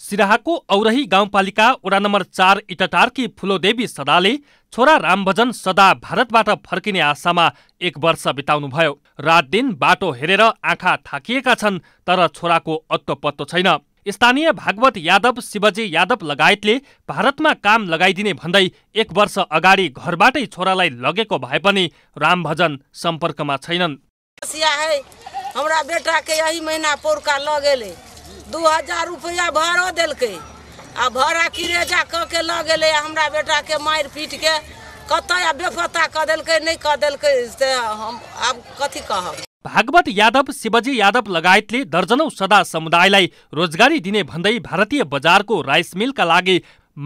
सिराहाको औरही गाउँपालिका वडा नम्बर चार इटटारकी फुलोदेवी सदाले छोरा रामभजन सदा भारतबाट फर्किने आशामा एक वर्ष बिताउनुभयो रात दिन बाटो हेरेर आँखा थाकिएका छन् तर छोराको अत्तो पत्तो छैन स्थानीय भागवत यादव शिवजी यादव लगायतले भारतमा काम लगाइदिने भन्दै एक वर्ष अगाडि घरबाटै छोरालाई लगेको भए पनि रामभजन सम्पर्कमा छैनन् दू हजार रुपया भाड़ो दिल्क आ भाड़ा किरेजा कह के लऽ हमारा बेटा के मारि पीट के कत आ बेपता कह दिल्क नहीं कह दिल्क से हम आब कथी कह भागवत यादव शिवजी यादव लगायतले दर्जनौ सदा समुदायलाई रोजगारी दिने भन्दै भारतीय बजारको राइस मिलका लागि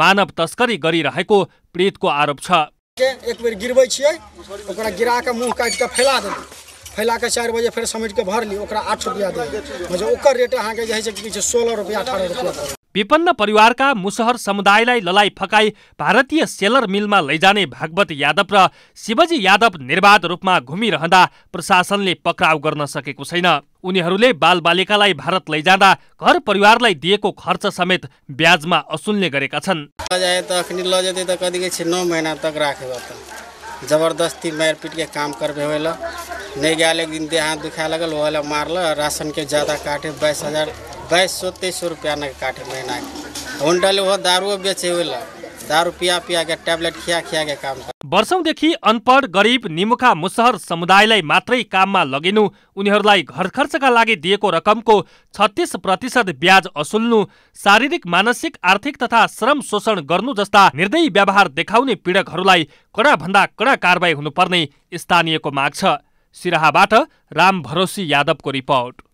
मानव तस्करी गरिरहेको पीडितको आरोप छ एक बेर गिरबै छियै ओकरा गिरा कऽ मुख काटि के फैला देबै फैलाके चारि बजे फेर के भरली ओकरा आठ रुपियाँ दिए ओकर रेट अहाँके जे है से की छै सोलह रुपियाँ अठारह रुपियाँ विपन्न परिवारका मुसहर समुदायलाई ललाइ फकाई भारतीय सेलर मिलमा लैजाने भागवत यादव र शिवजी यादव निर्वाध रूपमा घुमिरहँदा प्रशासनले पक्राउ गर्न सकेको छैन उनीहरूले बालबालिकालाई भारत लैजाँदा घर परिवारलाई दिएको खर्च समेत ब्याजमा असुल्ने गरेका छन् जबरदस्ती मारिपिटके काम नहीं गया दिन देहात दुखाए लगल वह मारल राशन के ज़्यादा काटे बाईस हज़ार बाईस सौ तेईस सौ रुपया न काटे महीना के हुन वो दारू दारूओ बेचे हुए दारू पिया पिया के ट्याब्लेट खिया खिया के काम देखि अनपढ गरीब निमुखा मुसहर समुदायलाई मात्रै काममा लगिनु उनीहरुलाई घर खर्चका लागि दिएको रकमको छत्तीस प्रतिशत ब्याज असुल्नु शारीरिक मानसिक आर्थिक तथा श्रम शोषण गर्नु जस्ता निर्दयी व्यवहार देखाउने कड़ा भन्दा कडा कारवाही हुनुपर्ने स्थानीयको माग छ सिराहाबाट राम भरोसी यादवको रिपोर्ट